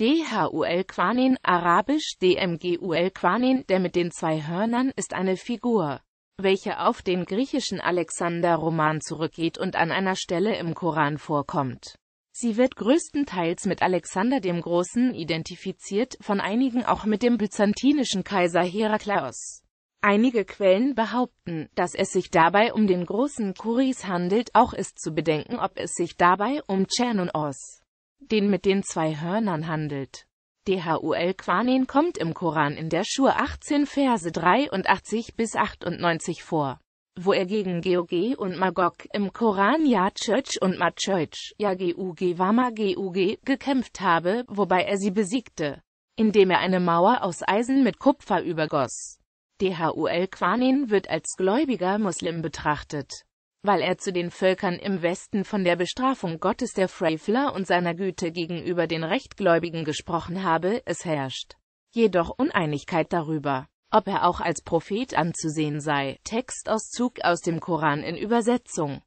DHUL Quanin, arabisch DMGUL Quanin, der mit den zwei Hörnern, ist eine Figur, welche auf den griechischen Alexander-Roman zurückgeht und an einer Stelle im Koran vorkommt. Sie wird größtenteils mit Alexander dem Großen identifiziert, von einigen auch mit dem byzantinischen Kaiser Herakleios. Einige Quellen behaupten, dass es sich dabei um den großen Kuris handelt, auch ist zu bedenken, ob es sich dabei um Chernonos den mit den zwei Hörnern handelt. Dhul Quanin kommt im Koran in der Schur 18 Verse 83 bis 98 vor, wo er gegen Geoge und Magog im Koran Ja Church und Ma Church, Ja Machurch, Yageuge Wamageuge, gekämpft habe, wobei er sie besiegte, indem er eine Mauer aus Eisen mit Kupfer übergoss. Dhul Quanin wird als gläubiger Muslim betrachtet weil er zu den Völkern im Westen von der Bestrafung Gottes der Freifler und seiner Güte gegenüber den Rechtgläubigen gesprochen habe, es herrscht jedoch Uneinigkeit darüber, ob er auch als Prophet anzusehen sei. Textauszug aus dem Koran in Übersetzung